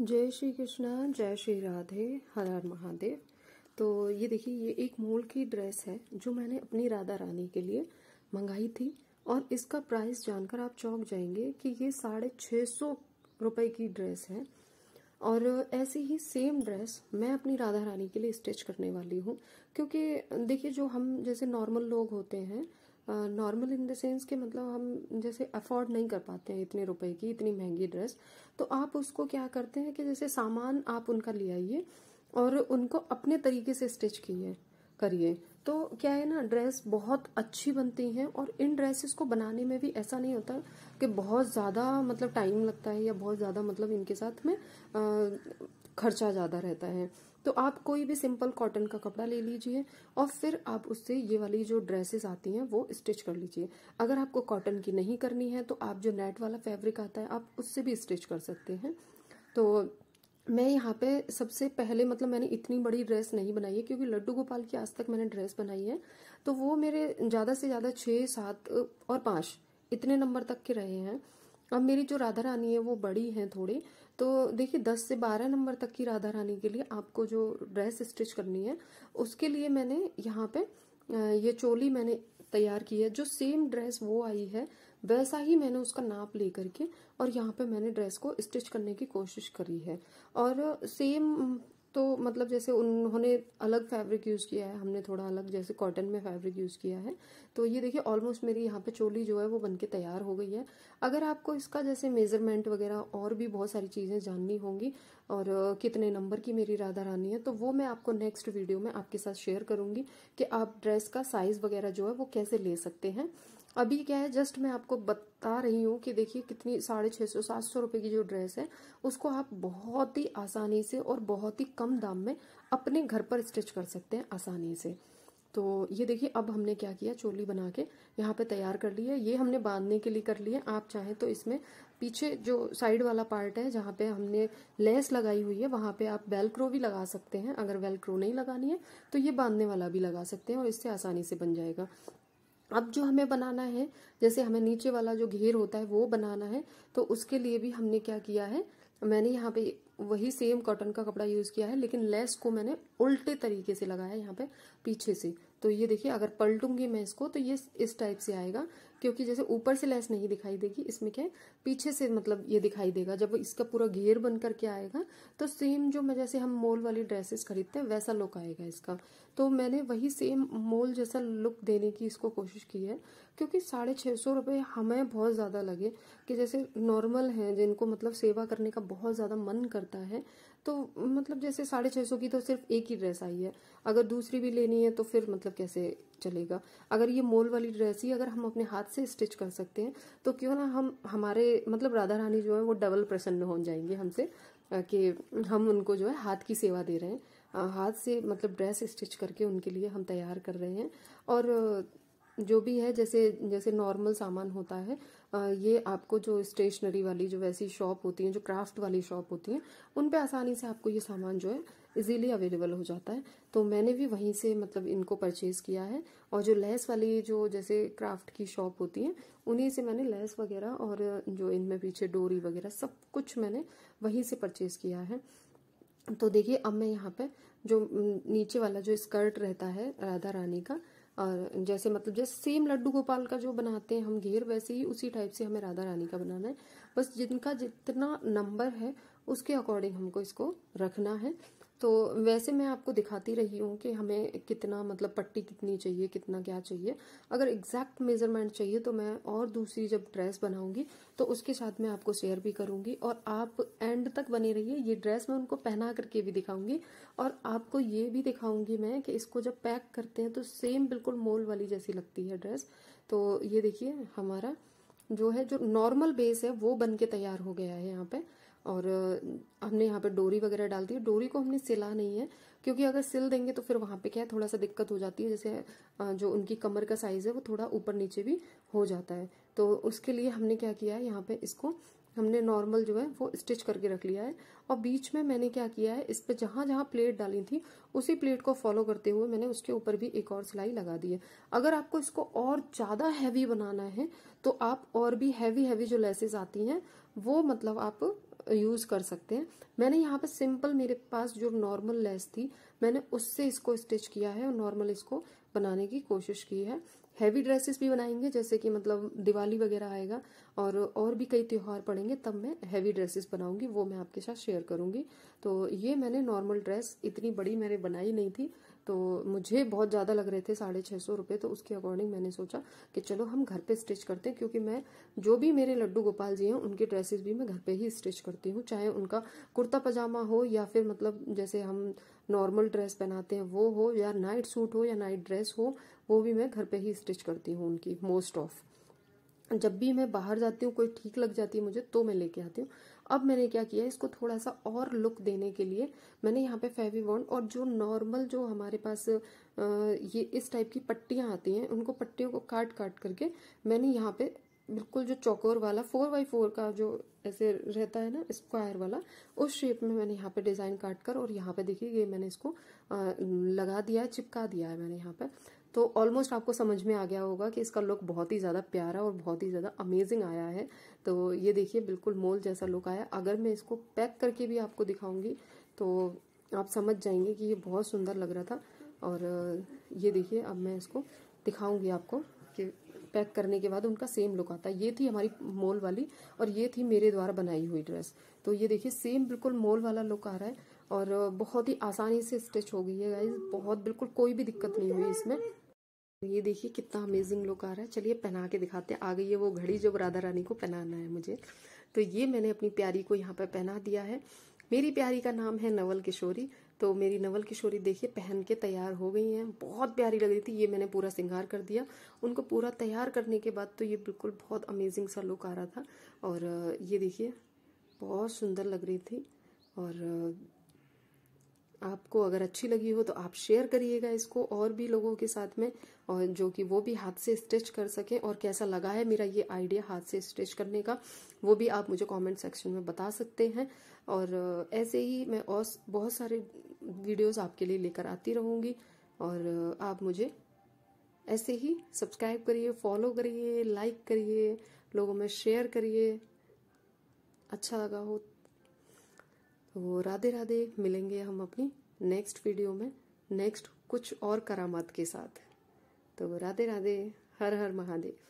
जय श्री कृष्णा जय श्री राधे हर हर महादेव तो ये देखिए ये एक मोल की ड्रेस है जो मैंने अपनी राधा रानी के लिए मंगाई थी और इसका प्राइस जानकर आप चौंक जाएंगे कि ये साढ़े छः सौ रुपये की ड्रेस है और ऐसी ही सेम ड्रेस मैं अपनी राधा रानी के लिए स्टिच करने वाली हूँ क्योंकि देखिए जो हम जैसे नॉर्मल लोग होते हैं नॉर्मल इन द सेंस कि मतलब हम जैसे अफोर्ड नहीं कर पाते हैं इतने रुपए की इतनी महंगी ड्रेस तो आप उसको क्या करते हैं कि जैसे सामान आप उनका ले आइए और उनको अपने तरीके से स्टिच किए करिए तो क्या है ना ड्रेस बहुत अच्छी बनती हैं और इन ड्रेसेस को बनाने में भी ऐसा नहीं होता कि बहुत ज़्यादा मतलब टाइम लगता है या बहुत ज़्यादा मतलब इनके साथ में खर्चा ज़्यादा रहता है तो आप कोई भी सिंपल कॉटन का कपड़ा ले लीजिए और फिर आप उससे ये वाली जो ड्रेसेस आती हैं वो स्टिच कर लीजिए अगर आपको कॉटन की नहीं करनी है तो आप जो नेट वाला फैब्रिक आता है आप उससे भी स्टिच कर सकते हैं तो मैं यहाँ पे सबसे पहले मतलब मैंने इतनी बड़ी ड्रेस नहीं बनाई है क्योंकि लड्डू गोपाल की आज तक मैंने ड्रेस बनाई है तो वो मेरे ज़्यादा से ज़्यादा छः सात और पाँच इतने नंबर तक के रहे हैं अब मेरी जो राधा रानी है वो बड़ी हैं थोड़ी तो देखिए 10 से 12 नंबर तक की राधा रानी के लिए आपको जो ड्रेस स्टिच करनी है उसके लिए मैंने यहाँ पे ये चोली मैंने तैयार की है जो सेम ड्रेस वो आई है वैसा ही मैंने उसका नाप ले करके और यहाँ पे मैंने ड्रेस को स्टिच करने की कोशिश करी है और सेम तो मतलब जैसे उन्होंने अलग फैब्रिक यूज़ किया है हमने थोड़ा अलग जैसे कॉटन में फैब्रिक यूज़ किया है तो ये देखिए ऑलमोस्ट मेरी यहाँ पे चोली जो है वो बनके तैयार हो गई है अगर आपको इसका जैसे मेज़रमेंट वगैरह और भी बहुत सारी चीज़ें जाननी होंगी और कितने नंबर की मेरी राधा रानी है तो वो मैं आपको नेक्स्ट वीडियो में आपके साथ शेयर करूँगी कि आप ड्रेस का साइज़ वगैरह जो है वो कैसे ले सकते हैं अभी क्या है जस्ट मैं आपको बता रही हूँ कि देखिए कितनी साढ़े छः सौ सात सौ रुपये की जो ड्रेस है उसको आप बहुत ही आसानी से और बहुत ही कम दाम में अपने घर पर स्टिच कर सकते हैं आसानी से तो ये देखिए अब हमने क्या किया चोली बना के यहाँ पे तैयार कर ली है ये हमने बांधने के लिए कर ली है आप चाहें तो इसमें पीछे जो साइड वाला पार्ट है जहाँ पे हमने लेस लगाई हुई है वहाँ पे आप वेलक्रो भी लगा सकते हैं अगर वेलक्रो नहीं लगानी है तो ये बांधने वाला भी लगा सकते हैं और इससे आसानी से बन जाएगा अब जो हमें बनाना है जैसे हमें नीचे वाला जो घेर होता है वो बनाना है तो उसके लिए भी हमने क्या किया है मैंने यहाँ पे वही सेम कॉटन का कपड़ा यूज़ किया है लेकिन लेस को मैंने उल्टे तरीके से लगाया है यहाँ पे पीछे से तो ये देखिए अगर पलटूंगी मैं इसको तो ये इस टाइप से आएगा क्योंकि जैसे ऊपर से लेस नहीं दिखाई देगी इसमें क्या है पीछे से मतलब ये दिखाई देगा जब इसका पूरा घेर बन करके आएगा तो सेम जो मैं जैसे हम मोल वाली ड्रेसेस खरीदते हैं वैसा लुक आएगा इसका तो मैंने वही सेम मोल जैसा लुक देने की इसको कोशिश की है क्योंकि साढ़े छः सौ रुपये हमें बहुत ज़्यादा लगे कि जैसे नॉर्मल हैं जिनको मतलब सेवा करने का बहुत ज़्यादा मन करता है तो मतलब जैसे साढ़े छः सौ की तो सिर्फ एक ही ड्रेस आई है अगर दूसरी भी लेनी है तो फिर मतलब कैसे चलेगा अगर ये मोल वाली ड्रेस ही अगर हम अपने हाथ से स्टिच कर सकते हैं तो क्यों ना हम हमारे मतलब राधा रानी जो है वो डबल प्रसन्न हो जाएंगे हमसे कि हम उनको जो है हाथ की सेवा दे रहे हैं हाथ से मतलब ड्रेस स्टिच करके उनके लिए हम तैयार कर रहे हैं और जो भी है जैसे जैसे नॉर्मल सामान होता है ये आपको जो स्टेशनरी वाली जो वैसी शॉप होती है जो क्राफ्ट वाली शॉप होती है उन पे आसानी से आपको ये सामान जो है इजीली अवेलेबल हो जाता है तो मैंने भी वहीं से मतलब इनको परचेज किया है और जो लेस वाली जो जैसे क्राफ्ट की शॉप होती है उन्हीं से मैंने लेस वगैरह और जो इनमें पीछे डोरी वगैरह सब कुछ मैंने वहीं से परचेज किया है तो देखिए अब मैं यहाँ पे जो नीचे वाला जो स्कर्ट रहता है राधा रानी का और जैसे मतलब जैसे सेम लड्डू गोपाल का जो बनाते हैं हम घेर वैसे ही उसी टाइप से हमें राधा रानी का बनाना है बस जिनका जितना नंबर है उसके अकॉर्डिंग हमको इसको रखना है तो वैसे मैं आपको दिखाती रही हूँ कि हमें कितना मतलब पट्टी कितनी चाहिए कितना क्या चाहिए अगर एग्जैक्ट मेजरमेंट चाहिए तो मैं और दूसरी जब ड्रेस बनाऊंगी तो उसके साथ मैं आपको शेयर भी करूंगी और आप एंड तक बने रहिए ये ड्रेस मैं उनको पहना करके भी दिखाऊंगी और आपको ये भी दिखाऊंगी मैं कि इसको जब पैक करते हैं तो सेम बिल्कुल मोल वाली जैसी लगती है ड्रेस तो ये देखिए हमारा जो है जो नॉर्मल बेस है वो बन के तैयार हो गया है यहाँ पे और हमने यहाँ पर डोरी वगैरह डाल दी है डोरी को हमने सिला नहीं है क्योंकि अगर सिल देंगे तो फिर वहाँ पे क्या है थोड़ा सा दिक्कत हो जाती है जैसे जो उनकी कमर का साइज है वो थोड़ा ऊपर नीचे भी हो जाता है तो उसके लिए हमने क्या किया है यहाँ पे इसको हमने नॉर्मल जो है वो स्टिच करके रख लिया है और बीच में मैंने क्या किया है इस पर जहाँ जहाँ प्लेट डाली थी उसी प्लेट को फॉलो करते हुए मैंने उसके ऊपर भी एक और सिलाई लगा दी है अगर आपको इसको और ज़्यादा हैवी बनाना है तो आप और भी हैवी हैवी जो लेसेस आती हैं वो मतलब आप यूज़ कर सकते हैं मैंने यहाँ पर सिंपल मेरे पास जो नॉर्मल लेस थी मैंने उससे इसको स्टिच किया है और नॉर्मल इसको बनाने की कोशिश की है हैवी ड्रेसेस भी बनाएंगे जैसे कि मतलब दिवाली वगैरह आएगा और और भी कई त्यौहार पड़ेंगे तब मैं हैवी ड्रेसेस बनाऊंगी वो मैं आपके साथ शेयर करूंगी तो ये मैंने नॉर्मल ड्रेस इतनी बड़ी मैंने बनाई नहीं थी तो मुझे बहुत ज़्यादा लग रहे थे साढ़े छः सौ रुपये तो उसके अकॉर्डिंग मैंने सोचा कि चलो हम घर पे स्टिच करते हैं क्योंकि मैं जो भी मेरे लड्डू गोपाल जी हैं उनके ड्रेसेस भी मैं घर पे ही स्टिच करती हूँ चाहे उनका कुर्ता पजामा हो या फिर मतलब जैसे हम नॉर्मल ड्रेस पहनाते हैं वो हो या नाइट सूट हो या नाइट ड्रेस हो वो भी मैं घर पर ही स्टिच करती हूँ उनकी मोस्ट ऑफ़ जब भी मैं बाहर जाती हूँ कोई ठीक लग जाती है मुझे तो मैं लेके आती हूँ अब मैंने क्या किया इसको थोड़ा सा और लुक देने के लिए मैंने यहाँ पे फेवी बॉन्ड और जो नॉर्मल जो हमारे पास ये इस टाइप की पट्टियाँ आती हैं उनको पट्टियों को काट काट करके मैंने यहाँ पे बिल्कुल जो चौकोर वाला फोर बाई फोर का जो ऐसे रहता है ना स्क्वायर वाला उस शेप में मैंने यहाँ पे डिज़ाइन काट कर और यहाँ पे देखिए ये मैंने इसको लगा दिया है चिपका दिया है मैंने यहाँ पे तो ऑलमोस्ट आपको समझ में आ गया होगा कि इसका लुक बहुत ही ज़्यादा प्यारा और बहुत ही ज़्यादा अमेजिंग आया है तो ये देखिए बिल्कुल मोल जैसा लुक आया अगर मैं इसको पैक करके भी आपको दिखाऊंगी तो आप समझ जाएंगे कि ये बहुत सुंदर लग रहा था और ये देखिए अब मैं इसको दिखाऊंगी आपको कि पैक करने के बाद उनका सेम लुक आता है ये थी हमारी मोल वाली और ये थी मेरे द्वारा बनाई हुई ड्रेस तो ये देखिए सेम बिल्कुल मोल वाला लुक आ रहा है और बहुत ही आसानी से स्टिच हो गई है गाइज बहुत बिल्कुल कोई भी दिक्कत नहीं हुई इसमें तो ये देखिए कितना अमेजिंग लुक आ रहा है चलिए पहना के दिखाते हैं आ गई है वो घड़ी जो राधा रानी को पहनाना है मुझे तो ये मैंने अपनी प्यारी को यहाँ पर पहना दिया है मेरी प्यारी का नाम है नवल किशोरी तो मेरी नवल किशोरी देखिए पहन के तैयार हो गई हैं बहुत प्यारी लग रही थी ये मैंने पूरा सिंगार कर दिया उनको पूरा तैयार करने के बाद तो ये बिल्कुल बहुत अमेजिंग सा लुक आ रहा था और ये देखिए बहुत सुंदर लग रही थी और आपको अगर अच्छी लगी हो तो आप शेयर करिएगा इसको और भी लोगों के साथ में और जो कि वो भी हाथ से स्टिच कर सकें और कैसा लगा है मेरा ये आइडिया हाथ से स्टिच करने का वो भी आप मुझे कमेंट सेक्शन में बता सकते हैं और ऐसे ही मैं और बहुत सारे वीडियोस आपके लिए लेकर आती रहूँगी और आप मुझे ऐसे ही सब्सक्राइब करिए फॉलो करिए लाइक करिए लोगों में शेयर करिए अच्छा लगा हो तो राधे राधे मिलेंगे हम अपनी नेक्स्ट वीडियो में नेक्स्ट कुछ और करामात के साथ तो राधे राधे हर हर महादेव